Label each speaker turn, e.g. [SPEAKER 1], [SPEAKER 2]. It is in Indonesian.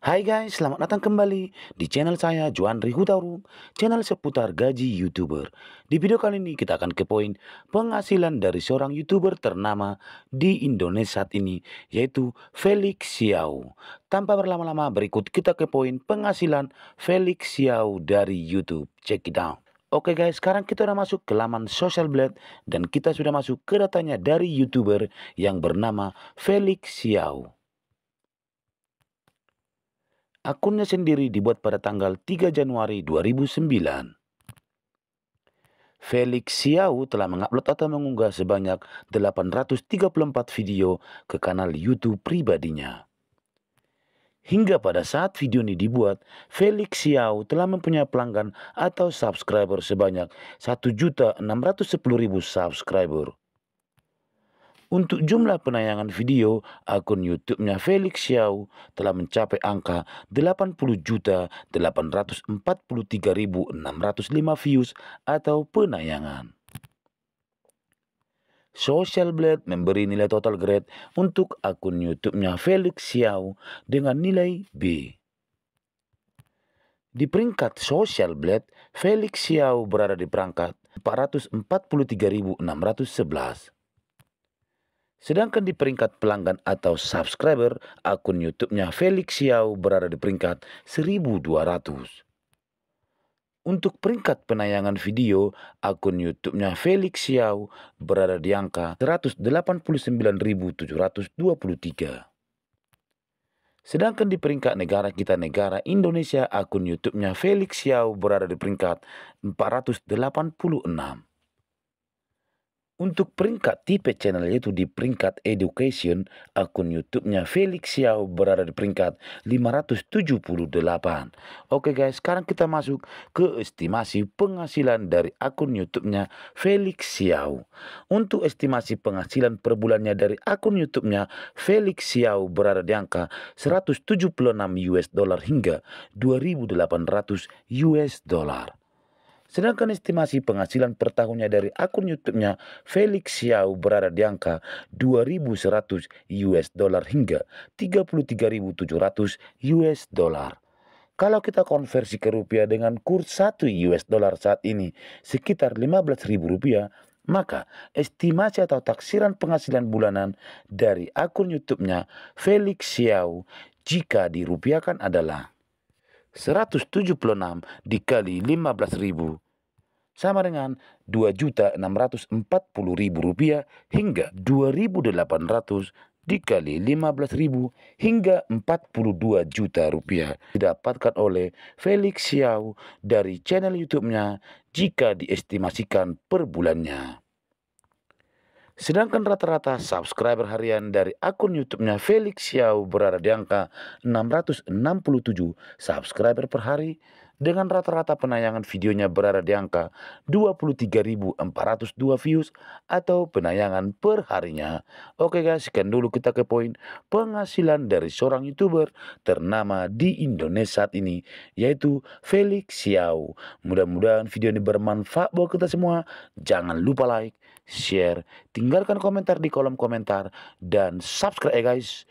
[SPEAKER 1] Hai guys, selamat datang kembali di channel saya Johan Rihutauru, channel seputar gaji YouTuber. Di video kali ini kita akan ke poin penghasilan dari seorang YouTuber ternama di Indonesia saat ini, yaitu Felix Xiao. Tanpa berlama-lama, berikut kita ke poin penghasilan Felix Xiao dari YouTube. Check it out. Oke guys, sekarang kita sudah masuk ke laman Social Blade dan kita sudah masuk ke datanya dari YouTuber yang bernama Felix Xiao. Akunnya sendiri dibuat pada tanggal 3 Januari 2009. Felix Xiao telah mengupload atau mengunggah sebanyak 834 video ke kanal YouTube pribadinya. Hingga pada saat video ini dibuat, Felix Xiao telah mempunyai pelanggan atau subscriber sebanyak 1.610.000 subscriber. Untuk jumlah penayangan video, akun YouTube-nya Felix Xiao telah mencapai angka 80.843.605 views atau penayangan. Social Blade memberi nilai total grade untuk akun YouTube-nya Felix Xiao dengan nilai B. Di peringkat Social Blade, Felix Xiao berada di perangkat 443.611. Sedangkan di peringkat pelanggan atau subscriber, akun YouTube-nya Felix Xiao berada di peringkat 1200. Untuk peringkat penayangan video, akun YouTube-nya Felix Xiao berada di angka 189.723. Sedangkan di peringkat negara kita negara Indonesia, akun YouTube-nya Felix Xiao berada di peringkat 486. Untuk peringkat tipe channel yaitu di peringkat education, akun YouTube-nya Felix Xiao berada di peringkat 578. Oke guys, sekarang kita masuk ke estimasi penghasilan dari akun YouTube-nya Felix Xiao. Untuk estimasi penghasilan per bulannya dari akun YouTube-nya Felix Xiao berada di angka 176 US dollar hingga 2800 US dollar. Sedangkan estimasi penghasilan per tahunnya dari akun YouTube-nya Felix Xiao berada di angka 2.100 US dollar hingga 33.700 US dollar. Kalau kita konversi ke rupiah dengan kurs 1 US dollar saat ini sekitar 15.000 rupiah, maka estimasi atau taksiran penghasilan bulanan dari akun YouTube-nya Felix Xiao jika dirupiahkan adalah 176 dikali 15.000 sama dengan 2.640.000 rupiah hingga 2.800 dikali 15.000 hingga 42 juta rupiah didapatkan oleh Felix Xiao dari channel YouTube-nya jika diestimasikan per bulannya. Sedangkan rata-rata subscriber harian dari akun YouTube-nya Felix Xiao berada di angka 667 subscriber per hari dengan rata-rata penayangan videonya berada di angka 23.402 views atau penayangan per harinya. Oke guys, sekian dulu kita ke poin penghasilan dari seorang YouTuber ternama di Indonesia saat ini, yaitu Felix Xiao. Mudah-mudahan video ini bermanfaat buat kita semua. Jangan lupa like, share, tinggalkan komentar di kolom komentar, dan subscribe ya guys.